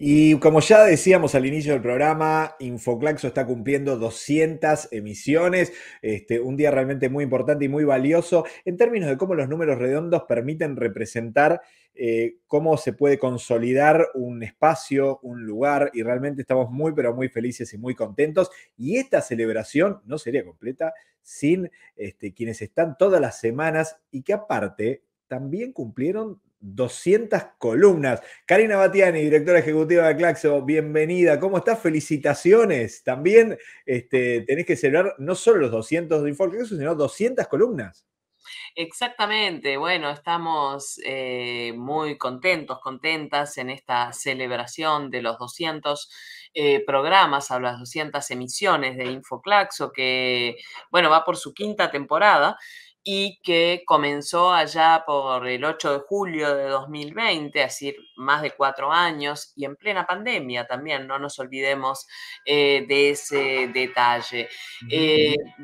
Y como ya decíamos al inicio del programa, Infoclaxo está cumpliendo 200 emisiones, este, un día realmente muy importante y muy valioso en términos de cómo los números redondos permiten representar eh, cómo se puede consolidar un espacio, un lugar, y realmente estamos muy, pero muy felices y muy contentos. Y esta celebración no sería completa sin este, quienes están todas las semanas y que aparte también cumplieron 200 columnas. Karina Batiani, directora ejecutiva de Claxo, bienvenida. ¿Cómo estás? Felicitaciones. También este, tenés que celebrar no solo los 200 de InfoClaxo, sino 200 columnas. Exactamente, bueno, estamos eh, muy contentos, contentas en esta celebración de los 200 eh, programas, a las 200 emisiones de InfoClaxo, que, bueno, va por su quinta temporada y que comenzó allá por el 8 de julio de 2020, es decir, más de cuatro años y en plena pandemia también, no nos olvidemos eh, de ese detalle.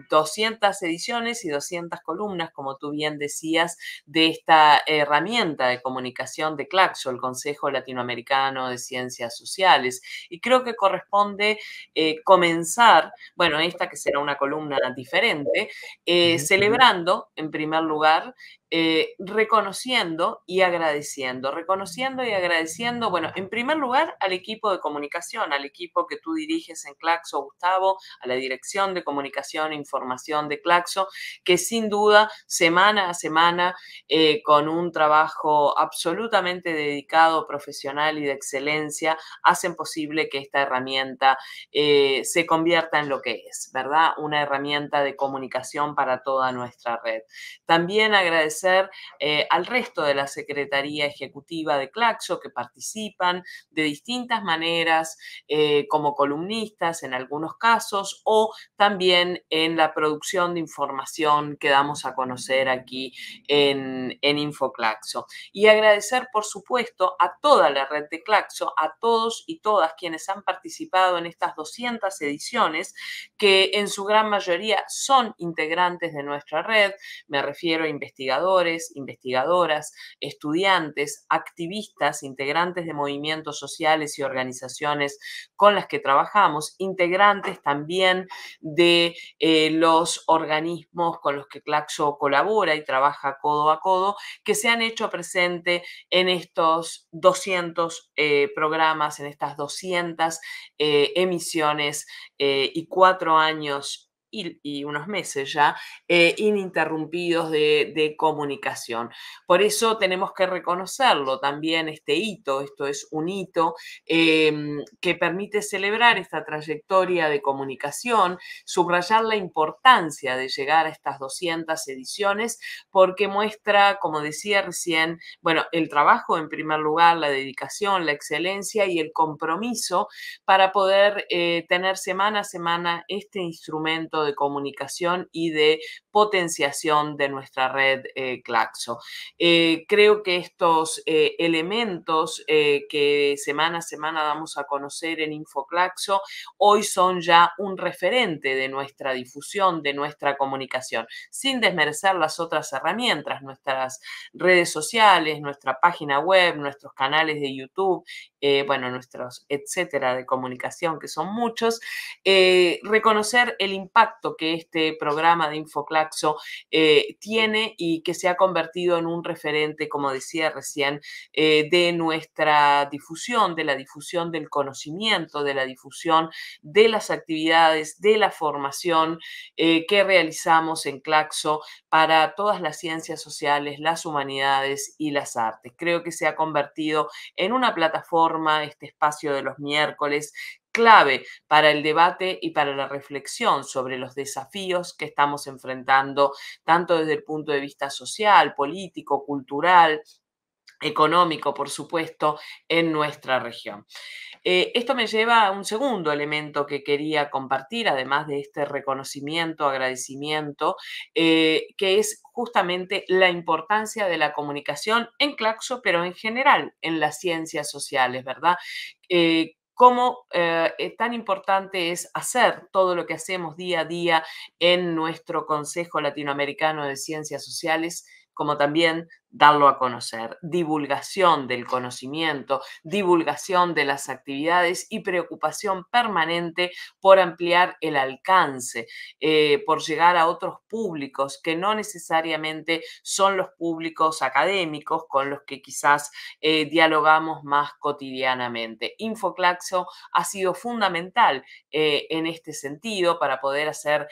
200 eh, ediciones y 200 columnas, como tú bien decías, de esta herramienta de comunicación de Claxo, el Consejo Latinoamericano de Ciencias Sociales. Y creo que corresponde eh, comenzar, bueno, esta que será una columna diferente, celebrando en primer lugar eh, reconociendo y agradeciendo, reconociendo y agradeciendo, bueno, en primer lugar al equipo de comunicación, al equipo que tú diriges en Claxo, Gustavo, a la Dirección de Comunicación e Información de Claxo, que sin duda semana a semana, eh, con un trabajo absolutamente dedicado, profesional y de excelencia, hacen posible que esta herramienta eh, se convierta en lo que es, ¿verdad? Una herramienta de comunicación para toda nuestra red. También agradecer eh, al resto de la Secretaría Ejecutiva de Claxo que participan de distintas maneras eh, como columnistas en algunos casos o también en la producción de información que damos a conocer aquí en, en InfoClaxo. Y agradecer, por supuesto, a toda la red de Claxo, a todos y todas quienes han participado en estas 200 ediciones que en su gran mayoría son integrantes de nuestra red. Me refiero a investigadores investigadoras, estudiantes, activistas, integrantes de movimientos sociales y organizaciones con las que trabajamos, integrantes también de eh, los organismos con los que Claxo colabora y trabaja codo a codo, que se han hecho presente en estos 200 eh, programas, en estas 200 eh, emisiones y cuatro años y, unos meses ya eh, ininterrumpidos de, comunicación. Por eso tenemos que reconocerlo también este hito, esto es un hito em, que permite celebrar esta trayectoria de comunicación, subrayar la importancia de llegar a estas 200 ediciones porque muestra, como decía recién, bueno, el trabajo en primer lugar, la dedicación, la excelencia y el compromiso para poder eh, tener semana a semana este instrumento de comunicación y de potenciación de nuestra red Claxo. Eh, eh, creo que estos eh, elementos que semana a semana damos a conocer en InfoClaxo hoy son ya un referente de nuestra difusión, de nuestra comunicación, sin desmerecer las otras herramientas, nuestras redes sociales, nuestra página web, nuestros canales de YouTube eh, bueno, nuestros etcétera de comunicación, que son muchos, eh, reconocer el impacto que este programa de Infoclaxo eh, tiene y que se ha convertido en un referente, como decía recién, de nuestra difusión, de la difusión del conocimiento, de la difusión de las actividades, de la formación que realizamos en Claxo para todas las ciencias sociales, las humanidades y las artes. Creo que se ha convertido en una plataforma este espacio de los miércoles clave para el debate y para la reflexión sobre los desafíos que estamos enfrentando, tanto desde el punto de vista social, político, cultural, económico, por supuesto, en nuestra región. Eh, esto me lleva a un segundo elemento que quería compartir, además de este reconocimiento, agradecimiento, eh, que es justamente la importancia de la comunicación en Claxo, pero en general en las ciencias sociales, ¿verdad? Eh, cómo tan importante es hacer todo lo que hacemos día a día en nuestro Consejo Latinoamericano de Ciencias Sociales, como también darlo a conocer, divulgación del conocimiento, divulgación de las actividades y preocupación permanente por ampliar el alcance, eh, por llegar a otros públicos que no necesariamente son los públicos académicos con los que quizás eh, dialogamos más cotidianamente. Infoclaxo ha sido fundamental eh, en este sentido para poder hacer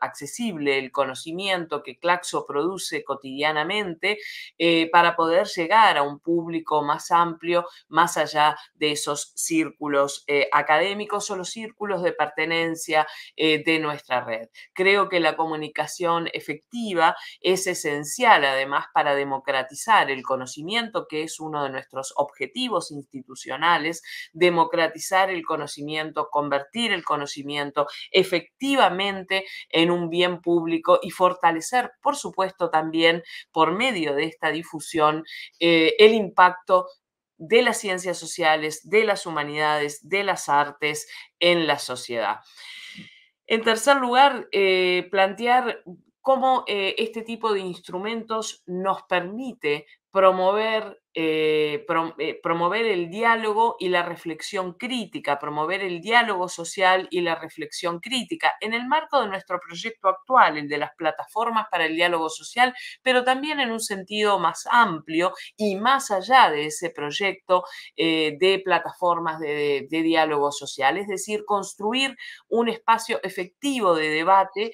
accesible el conocimiento que Claxo produce cotidianamente eh, para poder llegar a un público más amplio, más allá de esos círculos eh, académicos o los círculos de pertenencia eh, de nuestra red. Creo que la comunicación efectiva es esencial además para democratizar el conocimiento, que es uno de nuestros objetivos institucionales, democratizar el conocimiento, convertir el conocimiento efectivamente en un bien público y fortalecer, por supuesto, también por medio de esta difusión eh, el impacto de las ciencias sociales, de las humanidades, de las artes en la sociedad. En tercer lugar, eh, plantear cómo eh, este tipo de instrumentos nos permite promover eh, eh, promover el diálogo y la reflexión crítica, promover el diálogo social y la reflexión crítica en el marco de nuestro proyecto actual, el de las plataformas para el diálogo social, pero también en un sentido más amplio y más allá de ese proyecto eh, de plataformas de, de, diálogo social, es decir, construir un espacio efectivo de debate,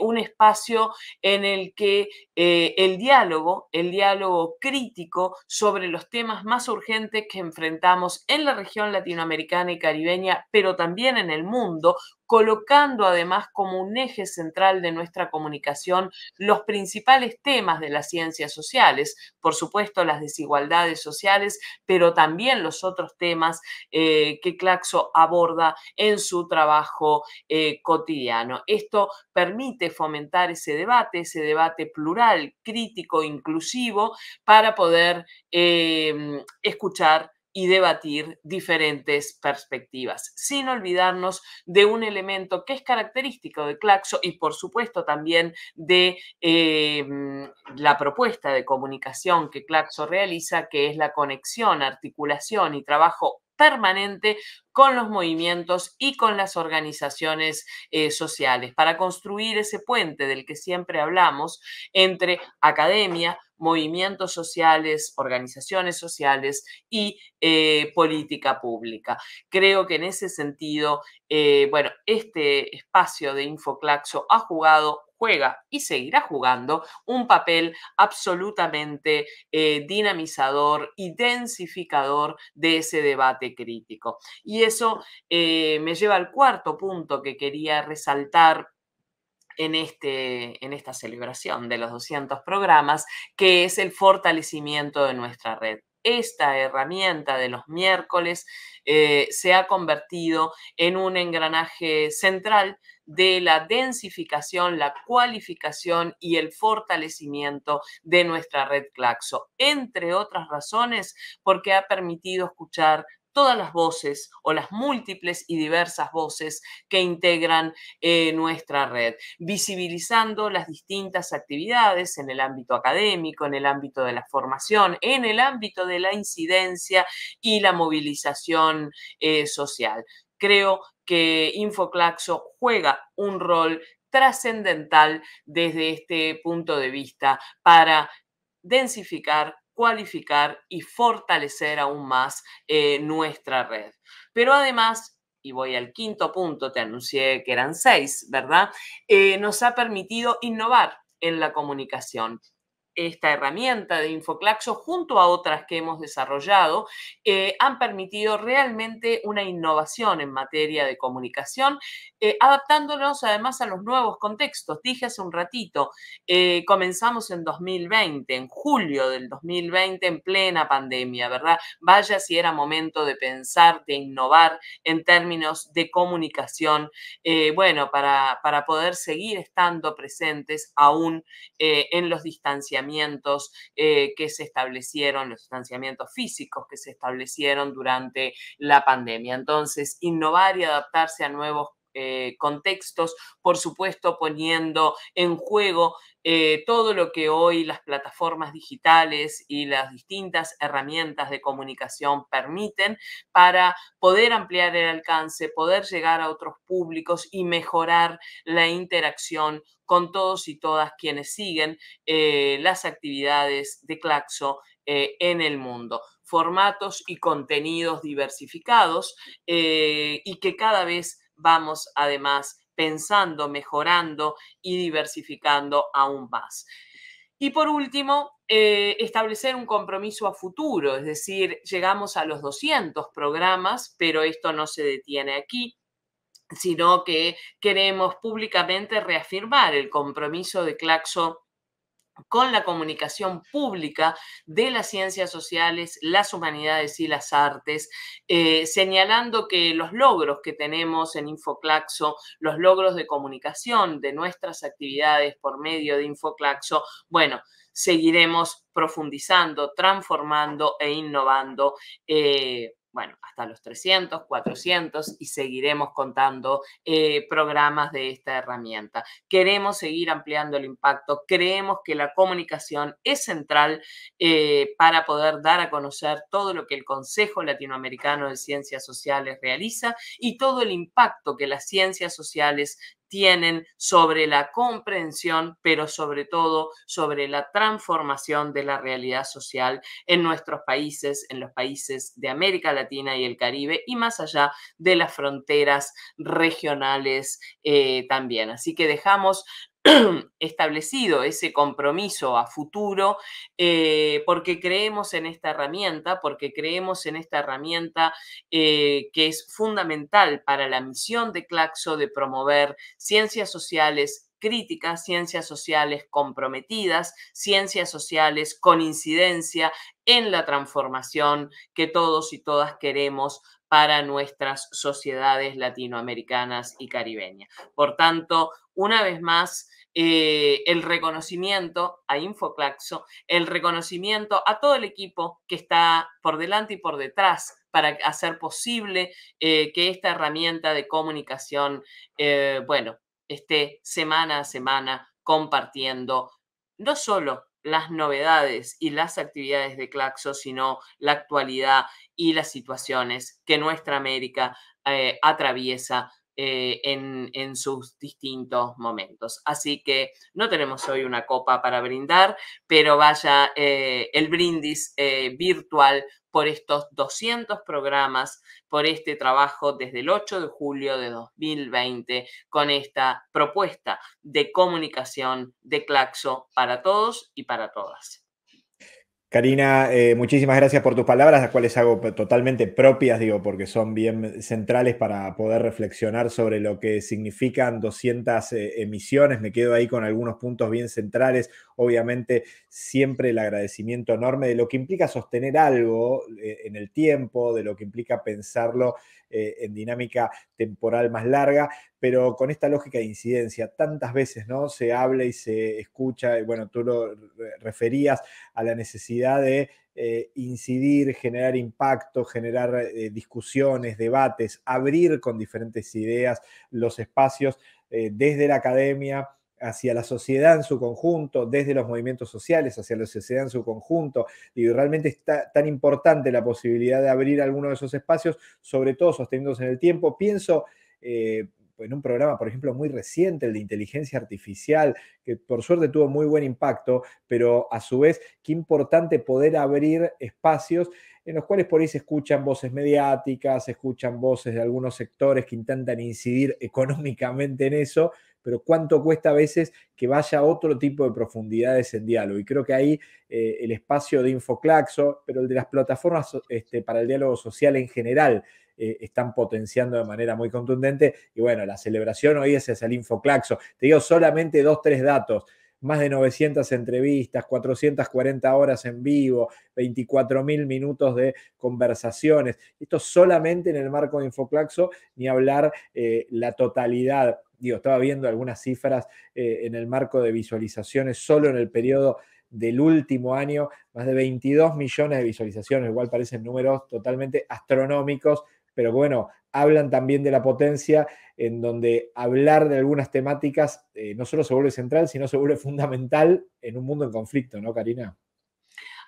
un espacio en el que el diálogo, el diálogo crítico, sobre sobre los temas más urgentes que enfrentamos en la región latinoamericana y caribeña, pero también en el mundo, colocando además como un eje central de nuestra comunicación los principales temas de las ciencias sociales, por supuesto las desigualdades sociales, pero también los otros temas eh, que Claxo aborda en su trabajo eh, cotidiano. Esto permite fomentar ese debate, ese debate plural, crítico, inclusivo, para poder eh, escuchar y debatir diferentes perspectivas, sin olvidarnos de un elemento que es característico de Claxo y por supuesto también de em, la propuesta de comunicación que Claxo realiza, que es la conexión, articulación y trabajo permanente con los movimientos y con las organizaciones eh, sociales para construir ese puente del que siempre hablamos entre academia, movimientos sociales, organizaciones sociales y eh, política pública. Creo que en ese sentido, eh, bueno, este espacio de Infoclaxo ha jugado juega y seguirá jugando un papel absolutamente eh, dinamizador y densificador de ese debate crítico. Y eso me lleva al cuarto punto que quería resaltar en, este, en esta celebración de los 200 programas, que es el fortalecimiento de nuestra red esta herramienta de los miércoles eh, se ha convertido en un engranaje central de la densificación, la cualificación y el fortalecimiento de nuestra red Claxo, entre otras razones porque ha permitido escuchar todas las voces o las múltiples y diversas voces que integran eh, nuestra red, visibilizando las distintas actividades en el ámbito académico, en el ámbito de la formación, en el ámbito de la incidencia y la movilización eh, social. Creo que Infoclaxo juega un rol trascendental desde este punto de vista para densificar cualificar y fortalecer aún más eh, nuestra red. Pero además, y voy al quinto punto, te anuncié que eran seis, ¿verdad? Eh, nos ha permitido innovar en la comunicación esta herramienta de Infoclaxo junto a otras que hemos desarrollado eh, han permitido realmente una innovación en materia de comunicación, eh, adaptándonos además a los nuevos contextos. Dije hace un ratito, eh, comenzamos en 2020, en julio del 2020, en plena pandemia, ¿verdad? Vaya si era momento de pensar, de innovar en términos de comunicación, bueno, para poder seguir estando presentes aún en los distanciamientos eh, que se establecieron, los distanciamientos físicos que se establecieron durante la pandemia. Entonces, innovar y adaptarse a nuevos eh, contextos, por supuesto poniendo en juego eh, todo lo que hoy las plataformas digitales y las distintas herramientas de comunicación permiten para poder ampliar el alcance, poder llegar a otros públicos y mejorar la interacción con todos y todas quienes siguen eh, las actividades de Claxo en el mundo formatos y contenidos diversificados y que cada vez vamos además pensando, mejorando y diversificando aún más. Y por último, eh, establecer un compromiso a futuro, es decir, llegamos a los 200 programas, pero esto no se detiene aquí sino que queremos públicamente reafirmar el compromiso de Claxo con la comunicación pública de las ciencias sociales, las humanidades y las artes, eh, señalando que los logros que tenemos en Infoclaxo, los logros de comunicación de nuestras actividades por medio de Infoclaxo, bueno, seguiremos profundizando, transformando e innovando eh, bueno, hasta los 300, 400 y seguiremos contando eh, programas de esta herramienta. Queremos seguir ampliando el impacto, creemos que la comunicación es central eh, para poder dar a conocer todo lo que el Consejo Latinoamericano de Ciencias Sociales realiza y todo el impacto que las ciencias sociales tienen sobre la comprensión, pero sobre todo sobre la transformación de la realidad social en nuestros países, en los países de América Latina y el Caribe y más allá de las fronteras regionales eh, también. Así que dejamos establecido ese compromiso a futuro eh, porque creemos en esta herramienta, porque creemos en esta herramienta eh, que es fundamental para la misión de Claxo de promover ciencias sociales críticas, ciencias sociales comprometidas, ciencias sociales con incidencia en la transformación que todos y todas queremos para nuestras sociedades latinoamericanas y caribeñas. Por tanto, una vez más, eh, el reconocimiento a Infoclaxo, el reconocimiento a todo el equipo que está por delante y por detrás para hacer posible eh, que esta herramienta de comunicación, eh, bueno, esté semana a semana compartiendo no solo las novedades y las actividades de Claxo, sino la actualidad y las situaciones que nuestra América atraviesa eh, en, sus distintos momentos. Así que no tenemos hoy una copa para brindar, pero vaya eh, el brindis eh, virtual por estos 200 programas, por este trabajo desde el 8 de julio de 2020 con esta propuesta de comunicación de Claxo para todos y para todas. Karina, eh, muchísimas gracias por tus palabras, las cuales hago totalmente propias, digo, porque son bien centrales para poder reflexionar sobre lo que significan 200 eh, emisiones. Me quedo ahí con algunos puntos bien centrales. Obviamente, siempre el agradecimiento enorme de lo que implica sostener algo eh, en el tiempo, de lo que implica pensarlo en dinámica temporal más larga, pero con esta lógica de incidencia, tantas veces, ¿no? Se habla y se escucha, y bueno, tú lo referías a la necesidad de eh, incidir, generar impacto, generar eh, discusiones, debates, abrir con diferentes ideas los espacios eh, desde la academia hacia la sociedad en su conjunto, desde los movimientos sociales hacia la sociedad en su conjunto. Y realmente está tan importante la posibilidad de abrir alguno de esos espacios, sobre todo sostenidos en el tiempo. Pienso en un programa, por ejemplo, muy reciente, el de inteligencia artificial, que por suerte tuvo muy buen impacto, pero a su vez, qué importante poder abrir espacios en los cuales por ahí se escuchan voces mediáticas, se escuchan voces de algunos sectores que intentan incidir económicamente en eso, pero cuánto cuesta a veces que vaya otro tipo de profundidades en diálogo. Y creo que ahí eh, el espacio de Infoclaxo, pero el de las plataformas este, para el diálogo social en general, eh, están potenciando de manera muy contundente. Y bueno, la celebración hoy es el Infoclaxo. Te digo solamente dos, tres datos más de 900 entrevistas, 440 horas en vivo, 24,000 minutos de conversaciones. Esto solamente en el marco de Infoclaxo, ni hablar eh, la totalidad. Digo, estaba viendo algunas cifras eh, en el marco de visualizaciones solo en el periodo del último año, más de 22 millones de visualizaciones, igual parecen números totalmente astronómicos pero bueno, hablan también de la potencia, en donde hablar de algunas temáticas eh, no solo se vuelve central, sino se vuelve fundamental en un mundo en conflicto, ¿no, Karina?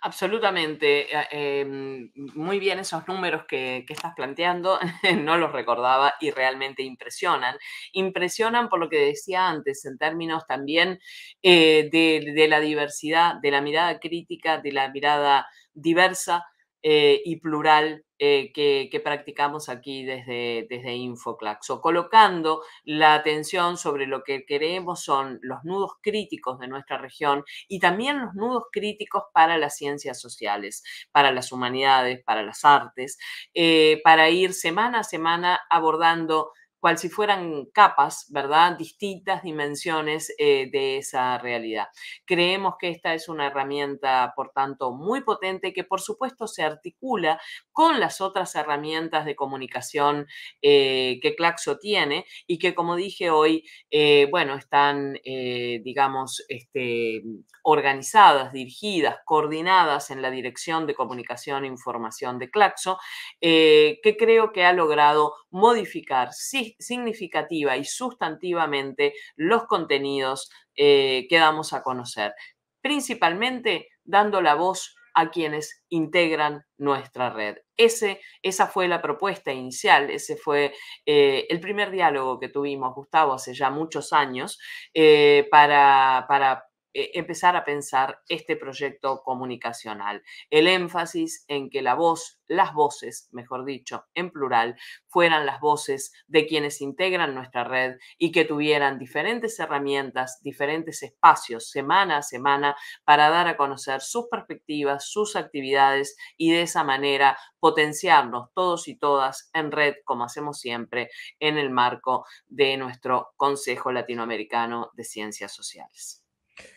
Absolutamente. Eh, em, muy bien esos números que, estás planteando, no los recordaba y realmente impresionan. Impresionan por lo que decía antes, en términos también eh, de la diversidad, de la mirada crítica, de la mirada diversa eh, y plural eh, que, practicamos aquí desde, desde Infoclaxo, colocando la atención sobre lo que queremos son los nudos críticos de nuestra región y también los nudos críticos para las ciencias sociales, para las humanidades, para las artes, eh, para ir semana a semana abordando cual si fueran capas, ¿verdad? Distintas dimensiones eh, de esa realidad. Creemos que esta es una herramienta, por tanto, muy potente que, por supuesto, se articula con las otras herramientas de comunicación eh, que Claxo tiene y que, como dije hoy, eh, bueno, están, digamos, este, organizadas, dirigidas, coordinadas en la dirección de comunicación e información de Claxo, que creo que ha logrado modificar, sí significativa y sustantivamente los contenidos eh, que damos a conocer, principalmente dando la voz a quienes integran nuestra red. Ese, esa fue la propuesta inicial, ese fue eh, el primer diálogo que tuvimos, Gustavo, hace ya muchos años, eh, para, para eh, empezar a pensar este proyecto comunicacional. El énfasis en que la voz, las voces, mejor dicho, en plural, fueran las voces de quienes integran nuestra red y que tuvieran diferentes herramientas, diferentes espacios semana a semana para dar a conocer sus perspectivas, sus actividades y de esa manera potenciarnos todos y todas en red, como hacemos siempre, en el marco de nuestro Consejo Latinoamericano de Ciencias Sociales.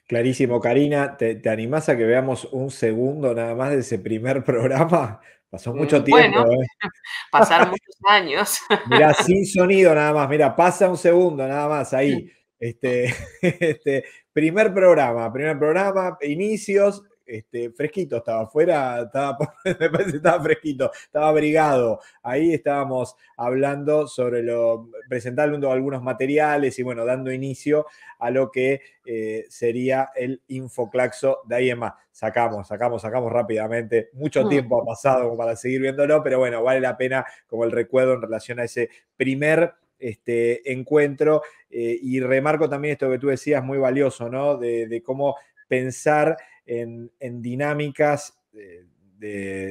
Clarísimo, Karina, ¿te, animás a que veamos un segundo nada más de ese primer programa? Pasó mm, mucho tiempo. ¿eh? Pasaron muchos años. Mira sin sonido nada más, mira, pasa un segundo nada más ahí. Este, este, primer programa, primer programa, inicios, este, fresquito estaba afuera, estaba, fresquito, estaba abrigado. Ahí estábamos hablando sobre lo, presentando algunos materiales y bueno, dando inicio a lo que eh, sería el infoclaxo de ahí en más. Sacamos, sacamos, sacamos rápidamente. Mucho mm. tiempo ha pasado para seguir viéndolo, pero bueno, vale la pena como el recuerdo en relación a ese primer este, encuentro. Eh, y remarco también esto que tú decías, muy valioso, ¿no? de cómo pensar en, dinámicas eh,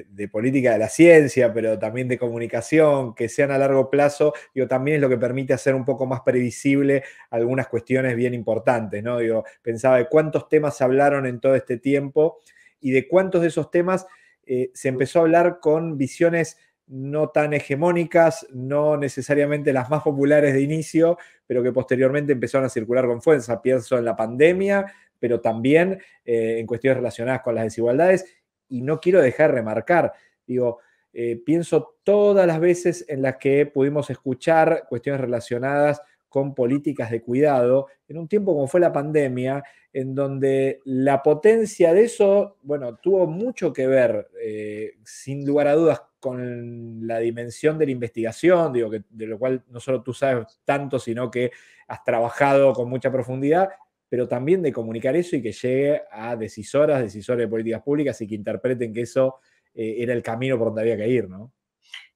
de, política de la ciencia, pero también de comunicación, que sean a largo plazo, también es lo que permite hacer un poco más previsible algunas cuestiones bien importantes, pensaba de cuántos temas se hablaron en todo este tiempo y de cuántos de esos temas eh, se empezó a hablar con visiones no tan hegemónicas, no necesariamente las más populares de inicio, pero que posteriormente empezaron a circular con fuerza. Pienso en la pandemia, pero también eh, en cuestiones relacionadas con las desigualdades. Y no quiero dejar de remarcar, digo, eh, pienso todas las veces en las que pudimos escuchar cuestiones relacionadas con políticas de cuidado, en un tiempo como fue la pandemia, en donde la potencia de eso, bueno, tuvo mucho que ver, eh, sin lugar a dudas, con la dimensión de la investigación, digo, que, de lo cual no solo tú sabes tanto, sino que has trabajado con mucha profundidad, pero también de comunicar eso y que llegue a decisoras, decisores de políticas públicas y que interpreten que eso eh, era el camino por donde había que ir, ¿no?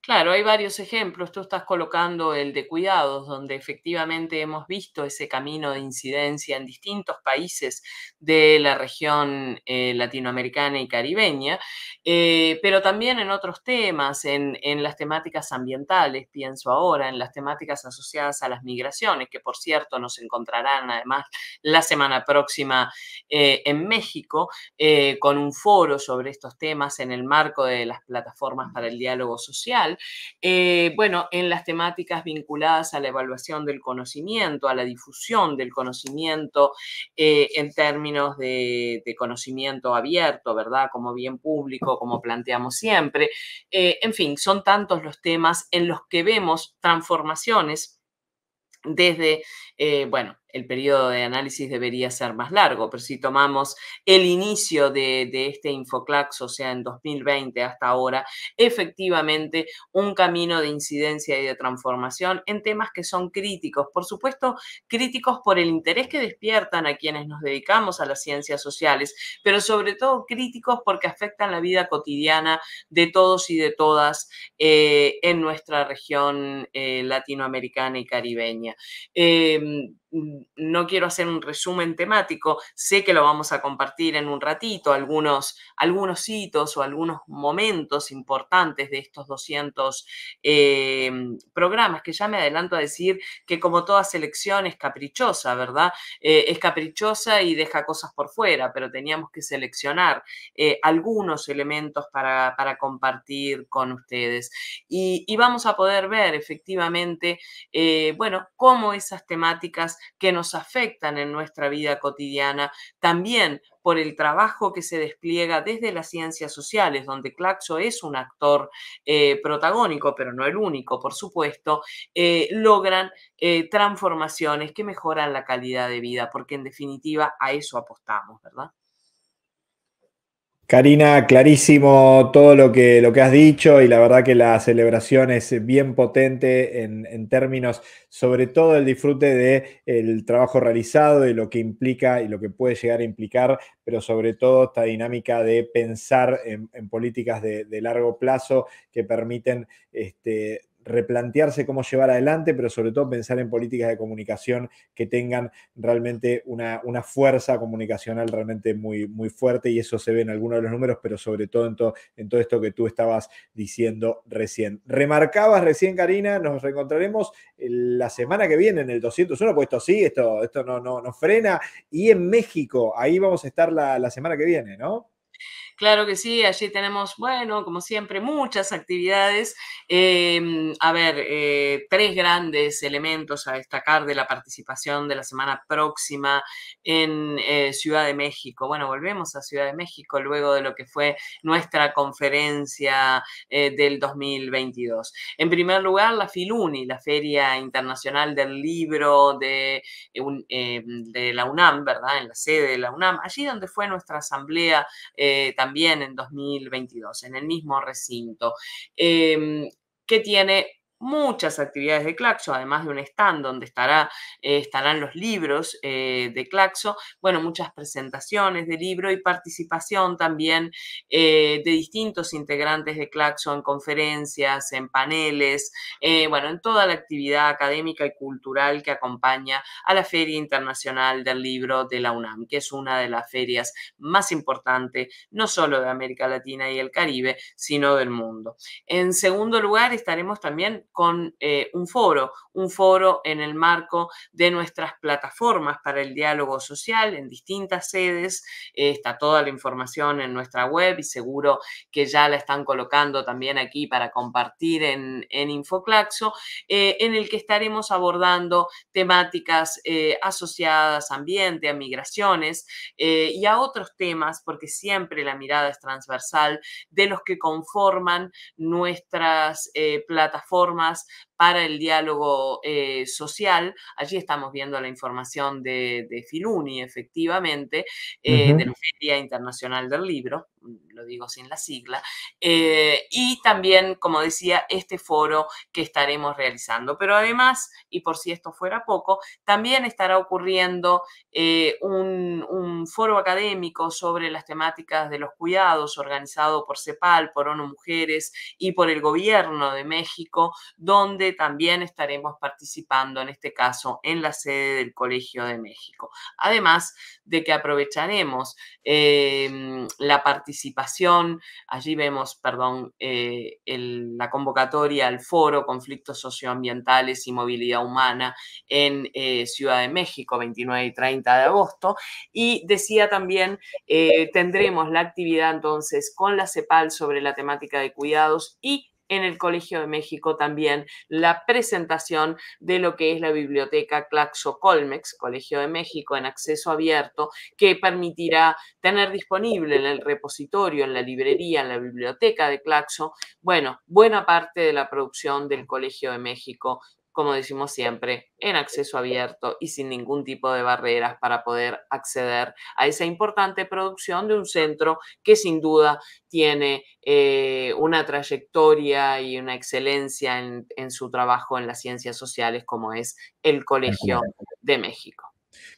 Claro, hay varios ejemplos. Tú estás colocando el de cuidados, donde efectivamente hemos visto ese camino de incidencia en distintos países de la región eh, latinoamericana y caribeña, eh, pero también en otros temas, en, las temáticas ambientales, pienso ahora, en las temáticas asociadas a las migraciones, que por cierto nos encontrarán además la semana próxima eh, en México, con un foro sobre estos temas en el marco de las plataformas para el diálogo social. Eh, bueno, en las temáticas vinculadas a la evaluación del conocimiento, a la difusión del conocimiento eh, en términos de, conocimiento abierto, ¿verdad? Como bien público, como planteamos siempre. Eh, en fin, son tantos los temas en los que vemos transformaciones desde, bueno, el periodo de análisis debería ser más largo, pero si tomamos el inicio de, este Infoclax, o sea, en 2020 hasta ahora, efectivamente un camino de incidencia y de transformación en temas que son críticos, por supuesto, críticos por el interés que despiertan a quienes nos dedicamos a las ciencias sociales, pero sobre todo críticos porque afectan la vida cotidiana de todos y de todas eh, en nuestra región eh, latinoamericana y caribeña. Em, no quiero hacer un resumen temático, sé que lo vamos a compartir en un ratito, algunos, algunos hitos o algunos momentos importantes de estos 200 eh, programas, que ya me adelanto a decir que como toda selección es caprichosa, ¿verdad? Eh, es caprichosa y deja cosas por fuera, pero teníamos que seleccionar eh, algunos elementos para, compartir con ustedes. Y, y, vamos a poder ver efectivamente, bueno, cómo esas temáticas que nos afectan en nuestra vida cotidiana, también por el trabajo que se despliega desde las ciencias sociales, donde Claxo es un actor eh, protagónico, pero no el único, por supuesto, eh, logran eh, transformaciones que mejoran la calidad de vida, porque en definitiva a eso apostamos, ¿verdad? Karina, clarísimo todo lo que, lo que has dicho y la verdad que la celebración es bien potente en, términos, sobre todo el disfrute del el trabajo realizado y lo que implica y lo que puede llegar a implicar, pero sobre todo esta dinámica de pensar en, políticas de, de, largo plazo que permiten este, replantearse cómo llevar adelante, pero sobre todo pensar en políticas de comunicación que tengan realmente una, fuerza comunicacional realmente muy, muy fuerte y eso se ve en algunos de los números, pero sobre todo en, en todo esto que tú estabas diciendo recién. Remarcabas recién, Karina, nos reencontraremos eh, la semana que viene en el 201, pues esto sí, esto, esto no, no, no frena, y en México, ahí vamos a estar la semana que viene, ¿no? Claro que sí, allí tenemos, bueno, como siempre, muchas actividades. Em, a ver, eh, tres grandes elementos a destacar de la participación de la semana próxima en eh, Ciudad de México. Bueno, volvemos a Ciudad de México luego de lo que fue nuestra conferencia eh, del 2022. En primer lugar, la Filuni, la Feria Internacional del Libro de, de la UNAM, ¿verdad? En la sede de la UNAM, allí donde fue nuestra asamblea también también en 2022, en el mismo recinto. Em, que tiene muchas actividades de Claxo, además de un stand donde estará, eh, estarán los libros eh, de Claxo, bueno, muchas presentaciones de libro y participación también eh, de distintos integrantes de Claxo en conferencias, en paneles, bueno, en toda la actividad académica y cultural que acompaña a la Feria Internacional del Libro de la UNAM, que es una de las ferias más importantes, no solo de América Latina y el Caribe, sino del mundo. En segundo lugar, estaremos también con eh, un foro, un foro en el marco de nuestras plataformas para el diálogo social en distintas sedes. Eh, está toda la información en nuestra web y seguro que ya la están colocando también aquí para compartir en, en Infoclaxo, eh, en el que estaremos abordando temáticas asociadas a ambiente, a migraciones y a otros temas, porque siempre la mirada es transversal de los que conforman nuestras plataformas para el diálogo eh, social. Allí estamos viendo la información de, Filuni, efectivamente, eh, de la Feria Internacional del Libro, mm, lo digo sin la sigla, eh, y también, como decía, este foro que estaremos realizando. Pero además, y por si esto fuera poco, también estará ocurriendo un foro académico sobre las temáticas de los cuidados organizado por CEPAL, por ONU Mujeres y por el Gobierno de México donde también estaremos participando, en este caso, en la sede del Colegio de México. Además de que aprovecharemos em, la participación, allí vemos, perdón, eh, la convocatoria al foro Conflictos Socioambientales y Movilidad Humana en eh, Ciudad de México, 29 y 30 de agosto. Y decía también, eh, tendremos la actividad entonces con la CEPAL sobre la temática de cuidados y en el Colegio de México también la presentación de lo que es la biblioteca Claxo Colmex, Colegio de México, en acceso abierto, que permitirá tener disponible en el repositorio, en la librería, en la biblioteca de Claxo, bueno, buena parte de la producción del Colegio de México como decimos siempre, en acceso abierto y sin ningún tipo de barreras para poder acceder a esa importante producción de un centro que sin duda tiene eh, una trayectoria y una excelencia en, su trabajo en las ciencias sociales como es el Colegio de México.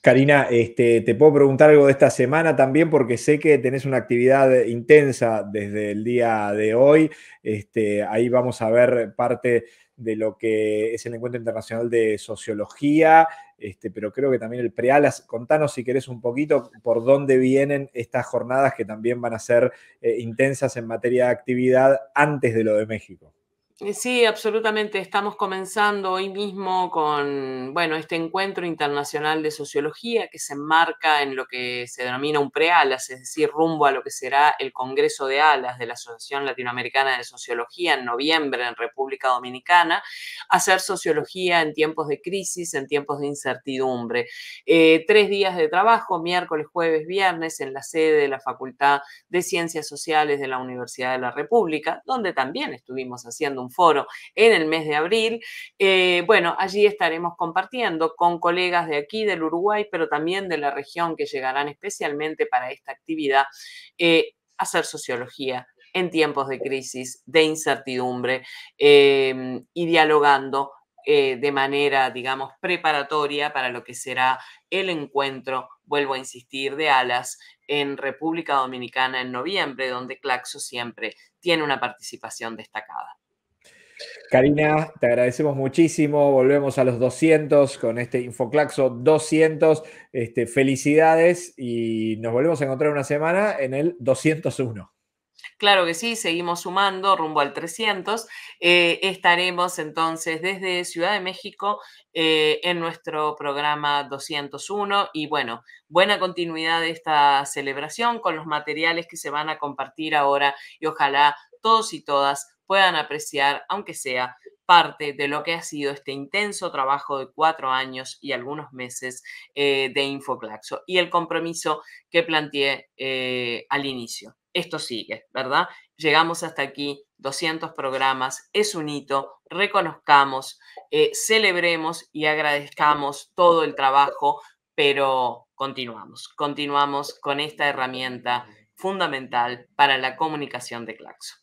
Karina, este, te puedo preguntar algo de esta semana también, porque sé que tenés una actividad intensa desde el día de hoy. Este, ahí vamos a ver parte de lo que es el Encuentro Internacional de Sociología, este, pero creo que también el Prealas. Contanos si querés un poquito por dónde vienen estas jornadas que también van a ser eh, intensas en materia de actividad antes de lo de México. Eh, sí, absolutamente. Estamos comenzando hoy mismo con, bueno, este encuentro internacional de sociología que se enmarca en lo que se denomina un prealas, es decir, rumbo a lo que será el Congreso de Alas de la Asociación Latinoamericana de Sociología en noviembre en República Dominicana, hacer sociología en tiempos de crisis, en tiempos de incertidumbre. Eh, tres días de trabajo, miércoles, jueves, viernes, en la sede de la Facultad de Ciencias Sociales de la Universidad de la República, donde también estuvimos haciendo un Foro en el mes de abril. Eh, bueno, allí estaremos compartiendo con colegas de aquí, del Uruguay, pero también de la región que llegarán especialmente para esta actividad, eh, hacer sociología en tiempos de crisis, de incertidumbre em, y dialogando eh, de manera, digamos, preparatoria para lo que será el encuentro, vuelvo a insistir, de alas en República Dominicana en noviembre, donde Claxo siempre tiene una participación destacada. Karina, te agradecemos muchísimo. Volvemos a los 200 con este Infoclaxo 200. Este, felicidades y nos volvemos a encontrar una semana en el 201. Claro que sí, seguimos sumando rumbo al 300. Eh, estaremos entonces desde Ciudad de México eh, en nuestro programa 201 y bueno, buena continuidad de esta celebración con los materiales que se van a compartir ahora y ojalá todos y todas puedan apreciar, aunque sea parte de lo que ha sido este intenso trabajo de cuatro años y algunos meses eh, de Infoclaxo y el compromiso que planteé eh, al inicio. Esto sigue, ¿verdad? Llegamos hasta aquí, 200 programas, es un hito, reconozcamos, eh, celebremos y agradezcamos todo el trabajo, pero continuamos, continuamos con esta herramienta fundamental para la comunicación de Claxo.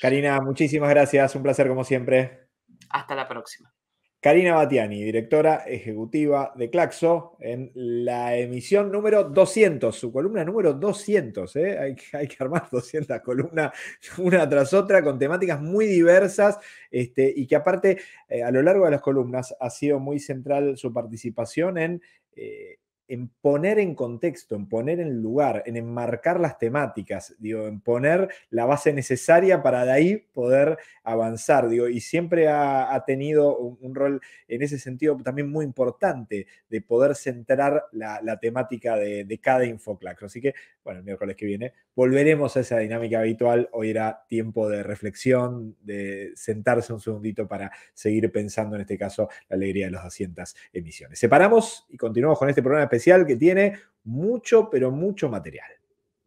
Karina, muchísimas gracias. Un placer como siempre. Hasta la próxima. Karina Batiani, directora ejecutiva de Claxo, en la emisión número 200, su columna número 200. ¿eh? Hay, que armar 200 columnas una tras otra con temáticas muy diversas este, y que aparte eh, a lo largo de las columnas ha sido muy central su participación en eh, en poner en contexto, en poner en lugar, en enmarcar las temáticas, digo, en poner la base necesaria para de ahí poder avanzar, digo, y siempre ha, tenido un, rol en ese sentido también muy importante de poder centrar la, temática de, cada Infoclax. Así que, bueno, el miércoles que viene volveremos a esa dinámica habitual, hoy era tiempo de reflexión, de sentarse un segundito para seguir pensando, en este caso, la alegría de los 200 emisiones. Separamos y continuamos con este programa de especial que tiene mucho, pero mucho material.